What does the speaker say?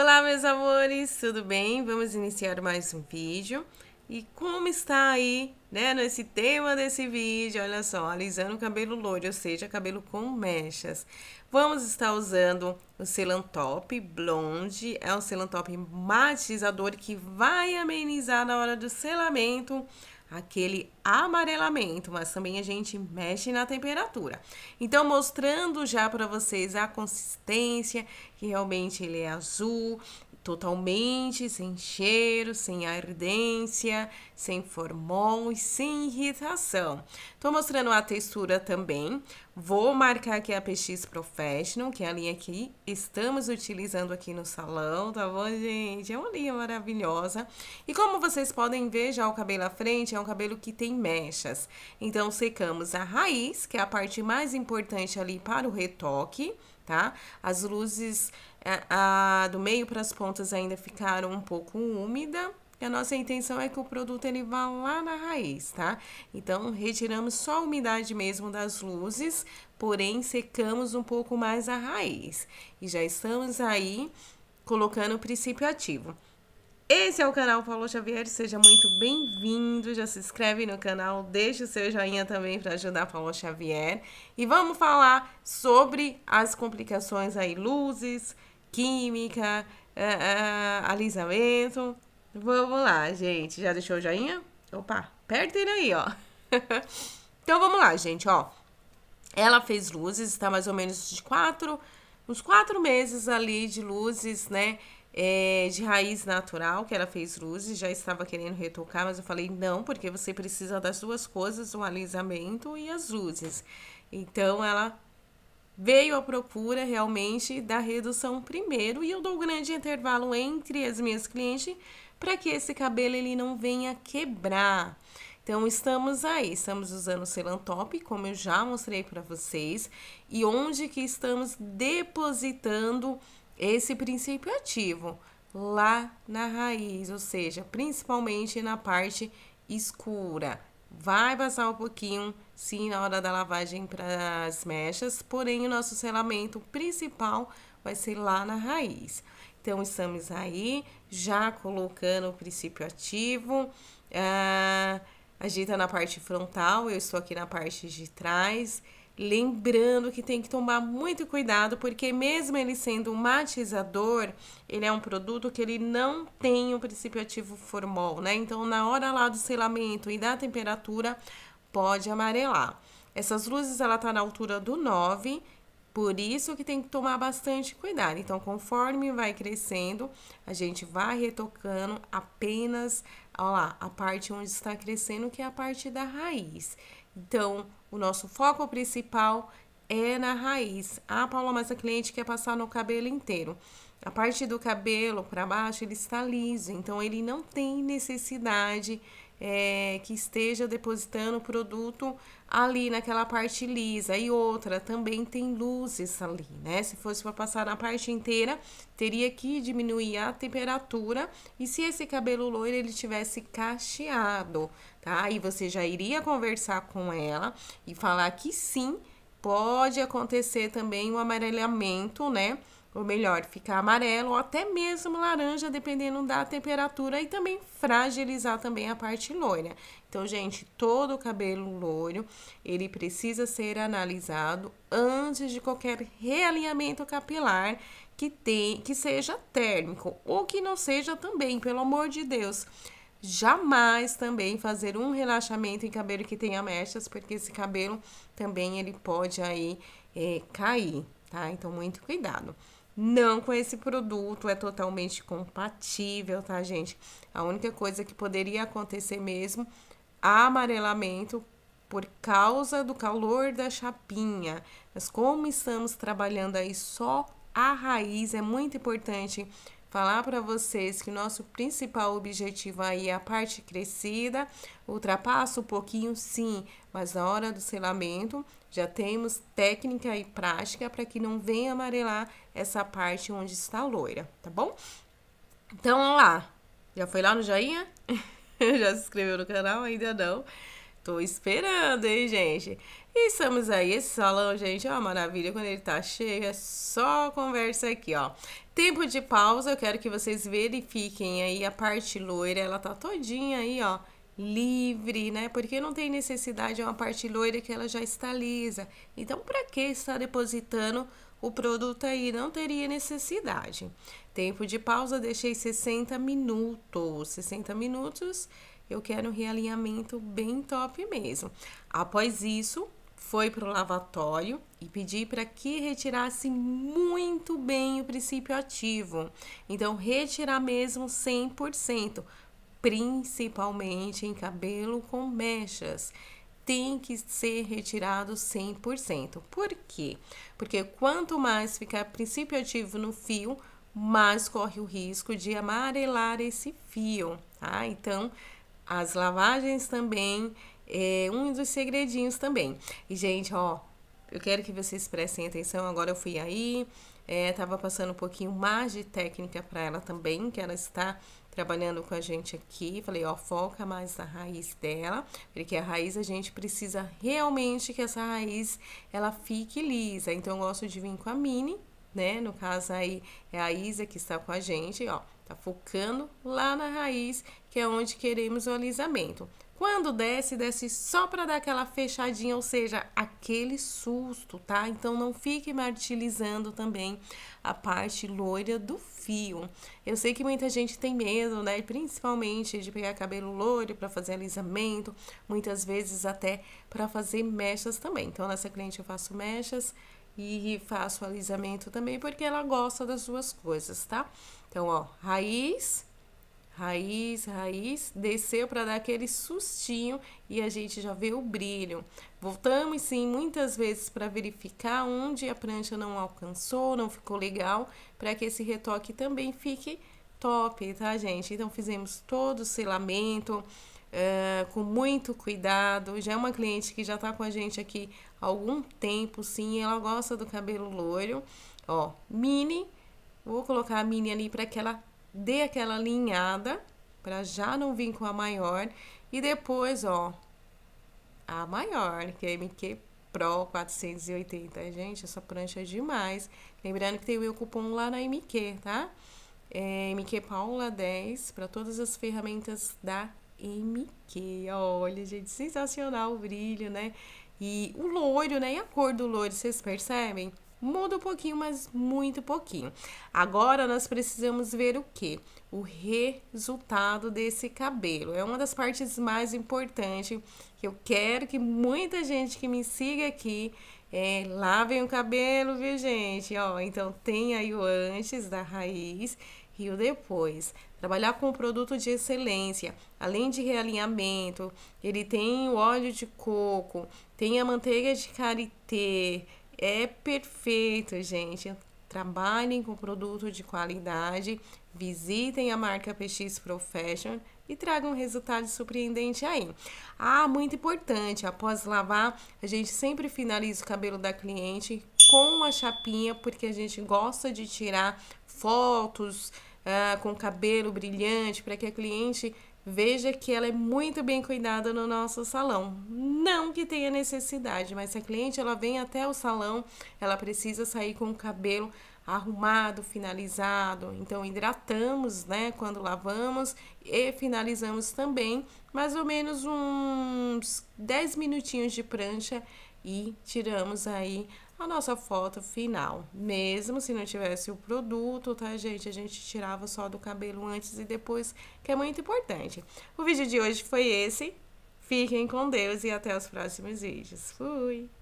Olá, meus amores, tudo bem? Vamos iniciar mais um vídeo. E como está aí, né, nesse tema desse vídeo, olha só, alisando o cabelo loiro, ou seja, cabelo com mechas. Vamos estar usando o Celantop Blonde, é um Celantop matizador que vai amenizar na hora do selamento aquele amarelamento, mas também a gente mexe na temperatura. Então, mostrando já para vocês a consistência, que realmente ele é azul, totalmente sem cheiro, sem ardência, sem formol e sem irritação. Tô mostrando a textura também. Vou marcar aqui a PX Professional, que é a linha que estamos utilizando aqui no salão, tá bom, gente? É uma linha maravilhosa. E como vocês podem ver, já o cabelo à frente é um cabelo que tem mechas. Então, secamos a raiz, que é a parte mais importante ali para o retoque, tá? As luzes é, a, do meio para as pontas ainda ficaram um pouco úmida. E a nossa intenção é que o produto ele vá lá na raiz, tá? Então, retiramos só a umidade mesmo das luzes, porém secamos um pouco mais a raiz. E já estamos aí colocando o princípio ativo. Esse é o canal Paulo Xavier, seja muito bem-vindo, já se inscreve no canal, deixa o seu joinha também para ajudar Paulo Xavier. E vamos falar sobre as complicações aí, luzes, química, uh, uh, alisamento. Vamos lá, gente. Já deixou o joinha? Opa, aperta ele aí, ó. então vamos lá, gente, ó. Ela fez luzes, está mais ou menos de quatro, uns quatro meses ali de luzes, né? É, de raiz natural, que ela fez luzes, já estava querendo retocar, mas eu falei não, porque você precisa das duas coisas, o alisamento e as luzes. Então ela veio a procura realmente da redução primeiro e eu dou um grande intervalo entre as minhas clientes para que esse cabelo ele não venha quebrar. Então estamos aí, estamos usando o Selantop, como eu já mostrei para vocês, e onde que estamos depositando esse princípio ativo? Lá na raiz, ou seja, principalmente na parte escura. Vai passar um pouquinho sim na hora da lavagem para as mechas, porém o nosso selamento principal vai ser lá na raiz. Então, estamos aí já colocando o princípio ativo, ah, agita na parte frontal, eu estou aqui na parte de trás. Lembrando que tem que tomar muito cuidado, porque mesmo ele sendo um matizador, ele é um produto que ele não tem o um princípio ativo formol, né? Então, na hora lá do selamento e da temperatura, pode amarelar. Essas luzes, ela tá na altura do 9, por isso que tem que tomar bastante cuidado. Então, conforme vai crescendo, a gente vai retocando apenas, ó lá, a parte onde está crescendo, que é a parte da raiz. Então, o nosso foco principal é na raiz. Ah, Paula, mas a cliente quer passar no cabelo inteiro. A parte do cabelo para baixo, ele está liso, então ele não tem necessidade é, que esteja depositando o produto ali naquela parte lisa. E outra, também tem luzes ali, né? Se fosse para passar na parte inteira, teria que diminuir a temperatura. E se esse cabelo loiro ele tivesse cacheado, tá? E você já iria conversar com ela e falar que sim, pode acontecer também o um amarelhamento, né? ou melhor, ficar amarelo ou até mesmo laranja, dependendo da temperatura, e também fragilizar também a parte loira. Então, gente, todo o cabelo loiro, ele precisa ser analisado antes de qualquer realinhamento capilar que, tem, que seja térmico ou que não seja também, pelo amor de Deus. Jamais também fazer um relaxamento em cabelo que tenha mechas, porque esse cabelo também ele pode aí é, cair, tá? Então, muito cuidado não com esse produto, é totalmente compatível, tá, gente? A única coisa que poderia acontecer mesmo, amarelamento por causa do calor da chapinha. Mas como estamos trabalhando aí só a raiz, é muito importante falar para vocês que nosso principal objetivo aí é a parte crescida, ultrapassa um pouquinho sim, mas na hora do selamento já temos técnica e prática para que não venha amarelar essa parte onde está loira, tá bom? Então, vamos lá. Já foi lá no joinha? já se inscreveu no canal? Ainda não. Tô esperando, hein, gente? E estamos aí, esse salão, gente, ó, é maravilha, quando ele tá cheio, é só conversa aqui, ó. Tempo de pausa, eu quero que vocês verifiquem aí a parte loira, ela tá todinha aí, ó, livre, né? Porque não tem necessidade, é uma parte loira que ela já está lisa. Então, para que estar depositando o produto aí? Não teria necessidade. Tempo de pausa, deixei 60 minutos. 60 minutos eu quero um realinhamento bem top mesmo. Após isso, foi para o lavatório e pedi para que retirasse muito bem o princípio ativo. Então, retirar mesmo 100%, principalmente em cabelo com mechas. Tem que ser retirado 100%. Por quê? Porque quanto mais ficar princípio ativo no fio, mais corre o risco de amarelar esse fio, tá? Então, as lavagens também é um dos segredinhos também. E, gente, ó, eu quero que vocês prestem atenção. Agora eu fui aí, é, tava passando um pouquinho mais de técnica para ela também, que ela está trabalhando com a gente aqui. Falei, ó, foca mais na raiz dela, porque a raiz a gente precisa realmente que essa raiz ela fique lisa. Então, eu gosto de vir com a mini, né? No caso aí é a Isa que está com a gente, ó. Tá focando lá na raiz, que é onde queremos o alisamento. Quando desce, desce só para dar aquela fechadinha, ou seja, aquele susto, tá? Então não fique martilizando também a parte loira do fio. Eu sei que muita gente tem medo, né? Principalmente de pegar cabelo loiro para fazer alisamento, muitas vezes até para fazer mechas também. Então nessa cliente eu faço mechas e faço alisamento também porque ela gosta das duas coisas, tá? Então, ó, raiz, raiz, raiz, desceu para dar aquele sustinho e a gente já vê o brilho. Voltamos sim muitas vezes para verificar onde a prancha não alcançou, não ficou legal, para que esse retoque também fique top, tá, gente? Então fizemos todo o selamento, é, com muito cuidado. Já é uma cliente que já está com a gente aqui há algum tempo, sim. Ela gosta do cabelo loiro. Ó, mini. Vou colocar a mini ali para que ela dê aquela alinhada, para já não vir com a maior. E depois, ó, a maior, que é MQ Pro 480. Gente, essa prancha é demais. Lembrando que tem o meu cupom lá na MQ, tá? É MQ Paula 10 para todas as ferramentas da MQ. Olha, gente, sensacional o brilho, né? E o loiro, né? E a cor do loiro, vocês percebem? Muda um pouquinho, mas muito pouquinho. Agora nós precisamos ver o que? O resultado desse cabelo. É uma das partes mais importantes que eu quero que muita gente que me siga aqui é, lavem o cabelo, viu, gente? Ó, então tem aí o antes da raiz e o depois. Trabalhar com um produto de excelência, além de realinhamento, ele tem o óleo de coco, tem a manteiga de karité. É perfeito, gente. Trabalhem com produto de qualidade, visitem a marca PX Profession e tragam um resultado surpreendente aí. Ah, muito importante, após lavar, a gente sempre finaliza o cabelo da cliente com a chapinha, porque a gente gosta de tirar fotos, ah, com cabelo brilhante, para que a cliente veja que ela é muito bem cuidada no nosso salão. Não que tenha necessidade, mas se a cliente ela vem até o salão, ela precisa sair com o cabelo arrumado, finalizado. Então hidratamos, né, quando lavamos e finalizamos também, mais ou menos uns 10 minutinhos de prancha e tiramos aí a nossa foto final. Mesmo se não tivesse o produto, tá, gente? A gente tirava só do cabelo antes e depois, que é muito importante. O vídeo de hoje foi esse. Fiquem com Deus e até os próximos vídeos. Fui!